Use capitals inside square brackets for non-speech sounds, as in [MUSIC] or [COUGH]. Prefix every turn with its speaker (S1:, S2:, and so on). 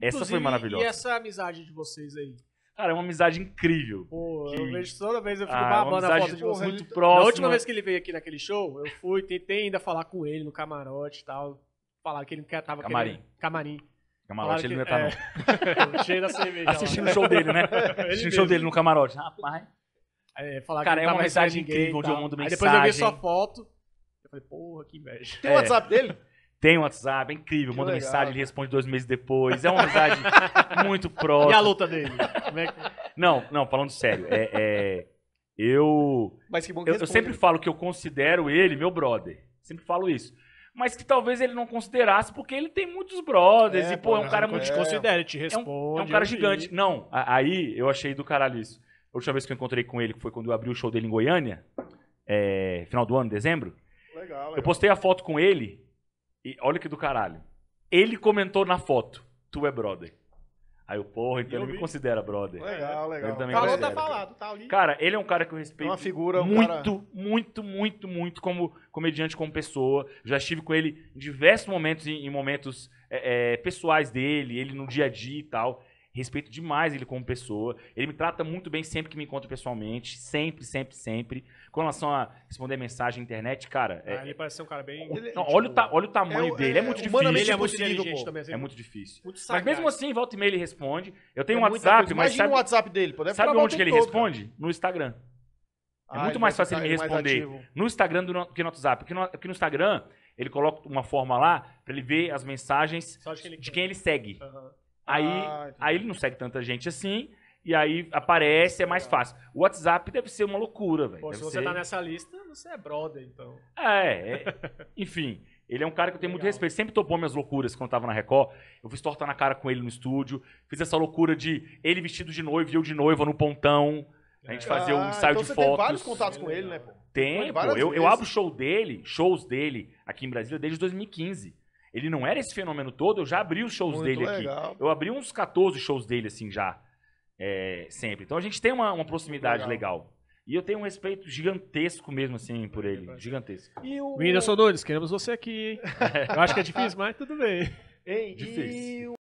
S1: Essa foi maravilhosa. E essa amizade de vocês aí? Cara, é uma amizade incrível. Pô, que... eu vejo toda vez, eu fico ah, é babando a foto de tipo, vocês. Muito próximo. Na última vez que ele veio aqui naquele show, eu fui, tentei ainda falar com ele no camarote e tal. Falaram que ele não tava Camarim. Querendo... Camarim. Camarote ele não ia estar, tá, é. não. [LAUGHS] Cheio da cerveja. Assistindo o show dele, né? [LAUGHS] Assistindo o show dele no camarote. Rapaz. É, falar Cara, que é uma mensagem incrível, onde eu mando mensagem. Aí depois eu vi sua foto. Eu falei, porra, que inveja. Tem o é. WhatsApp dele? [LAUGHS] Tem um WhatsApp, é incrível. manda legal. mensagem, ele responde dois meses depois. É uma amizade [LAUGHS] muito próxima. E a luta dele? É que... [LAUGHS] Não, não, falando sério. É, é eu, eu, eu sempre falo que eu considero ele meu brother. Sempre falo isso mas que talvez ele não considerasse, porque ele tem muitos brothers, é, e, pô, é um cara é. muito. Te considera, te responde. É um, é um cara gigante. Não, aí eu achei do caralho isso. A última vez que eu encontrei com ele, que foi quando eu abri o show dele em Goiânia, é, final do ano, dezembro. Legal, legal. Eu postei a foto com ele e olha que do caralho. Ele comentou na foto: Tu é brother. Aí eu, porra, então eu ele vi. me considera brother. Legal, legal. Ele também tá, tá considera. Tá falado, tá ali. Cara, ele é um cara que eu respeito é Uma figura, é um muito, cara... muito, muito, muito, muito como comediante, como pessoa. Já estive com ele em diversos momentos, em, em momentos é, é, pessoais dele, ele no dia a dia e tal. Respeito demais ele como pessoa. Ele me trata muito bem sempre que me encontro pessoalmente. Sempre, sempre, sempre. Com relação a responder mensagem na internet, cara. É, ah, ele parece ser um cara bem. não, é olha, o tipo, olha o tamanho é, dele. É, é muito difícil. Ele é muito inteligente também. é muito difícil. mas mesmo assim, volta e meia ele responde. Eu tenho um WhatsApp, mas. sabe, o WhatsApp dele. sabe onde que ele todo, responde? Cara. No Instagram.
S2: É ah, muito mais fácil ele me responder
S1: no Instagram do que no WhatsApp. Porque no, porque no Instagram, ele coloca uma forma lá para ele ver as mensagens que de quem ele segue. Uhum. Aí, ah, aí ele não segue tanta gente assim. E aí aparece, é mais tá. fácil. O WhatsApp deve ser uma loucura, velho. Se você ser... tá nessa lista, você é brother, então. É, é... [LAUGHS] enfim. Ele é um cara que eu tenho Legal. muito respeito. Sempre topou minhas loucuras quando tava na Record. Eu fiz torta na cara com ele no estúdio. Fiz essa loucura de ele vestido de noivo e eu de noiva no pontão. A gente fazia ah, um ensaio então de você fotos. Tem vários contatos com ele, né, pô? Tem, pô. Eu, eu abro show dele, shows dele aqui em Brasília desde 2015. Ele não era esse fenômeno todo, eu já abri os shows Muito dele legal. aqui. Eu abri uns 14 shows dele, assim, já. É, sempre. Então a gente tem uma, uma proximidade legal. legal. E eu tenho um respeito gigantesco mesmo, assim, por ele. Gigantesco. E o... Whindersson queremos você aqui, hein? [LAUGHS] eu acho que é difícil, mas tudo bem. Ei, difícil.